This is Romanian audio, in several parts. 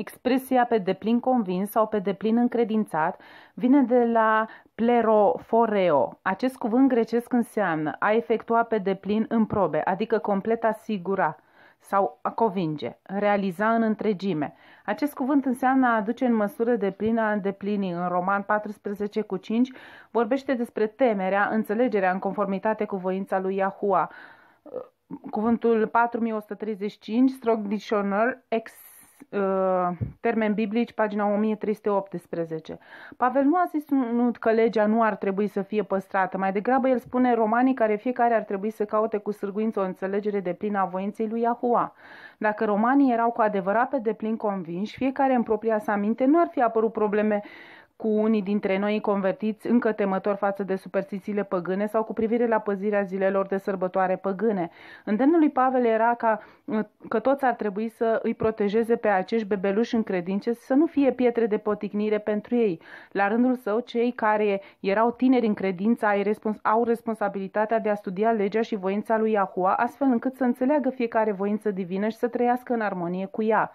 Expresia pe deplin convins sau pe deplin încredințat vine de la pleroforeo. Acest cuvânt grecesc înseamnă a efectua pe deplin în probe, adică complet asigura sau a convinge, realiza în întregime. Acest cuvânt înseamnă a aduce în măsură de plină a îndeplinii. În Roman 14 cu 5 vorbește despre temerea, înțelegerea în conformitate cu voința lui Yahua. Cuvântul 4135, Strong dictionary, ex Uh, termeni biblici, pagina 1318. Pavel nu a nu că legea nu ar trebui să fie păstrată, mai degrabă el spune romanii care fiecare ar trebui să caute cu sârguință o înțelegere de plină a voinței lui Iahua. Dacă romanii erau cu adevărat pe deplin convinși, fiecare în propria sa minte nu ar fi apărut probleme cu unii dintre noi convertiți încă temători față de superstițiile păgâne sau cu privire la păzirea zilelor de sărbătoare păgâne. Îndemnul lui Pavel era ca, uh, că toți ar trebui să îi protejeze pe acești bebeluși în credință să nu fie pietre de poticnire pentru ei. La rândul său, cei care erau tineri în credință au responsabilitatea de a studia legea și voința lui Yahua, astfel încât să înțeleagă fiecare voință divină și să trăiască în armonie cu ea.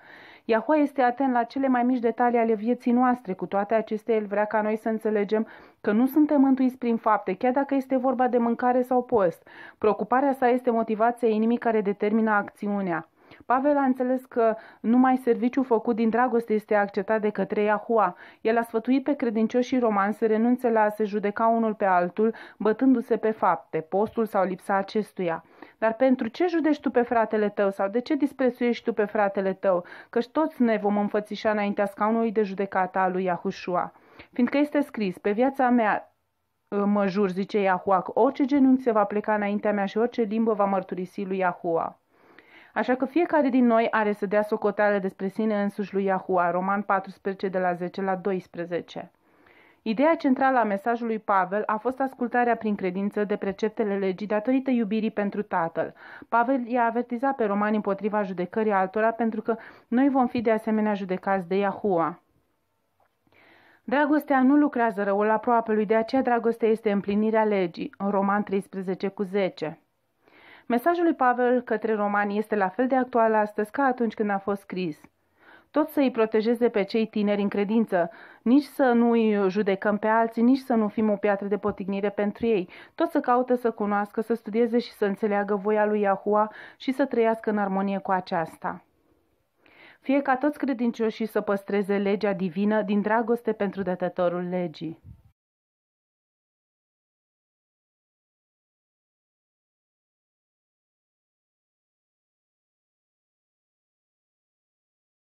Yahweh este atent la cele mai mici detalii ale vieții noastre. Cu toate acestea, el vrea ca noi să înțelegem că nu suntem mântuiți prin fapte, chiar dacă este vorba de mâncare sau post. Preocuparea sa este motivația inimii care determină acțiunea. Pavel a înțeles că numai serviciu făcut din dragoste este acceptat de către Iahua. El a sfătuit pe credincioșii romani să renunțe la a se judeca unul pe altul, bătându-se pe fapte, postul sau lipsa acestuia. Dar pentru ce judești tu pe fratele tău sau de ce disprețuiești tu pe fratele tău? Căci toți ne vom înfățișa înaintea scaunului de judecată a lui Iahușua. Fiindcă este scris, pe viața mea ă, mă jur, zice Iahua, orice genunchi se va pleca înaintea mea și orice limbă va mărturisi lui Iahua. Așa că fiecare din noi are să dea socoteală despre sine însuși lui Yahua, Roman 14 de la 10 la 12. Ideea centrală a mesajului Pavel a fost ascultarea prin credință de preceptele legii datorită iubirii pentru Tatăl. Pavel i-a avertizat pe romani împotriva judecării altora pentru că noi vom fi de asemenea judecați de Yahua. Dragostea nu lucrează răul lui, de aceea dragostea este împlinirea legii, în Roman 13 cu 10. Mesajul lui Pavel către romani este la fel de actual astăzi ca atunci când a fost scris. Tot să îi protejeze pe cei tineri în credință, nici să nu îi judecăm pe alții, nici să nu fim o piatră de potignire pentru ei. Tot să caute să cunoască, să studieze și să înțeleagă voia lui Yahua și să trăiască în armonie cu aceasta. Fie ca toți credincioșii să păstreze legea divină din dragoste pentru dătătorul legii.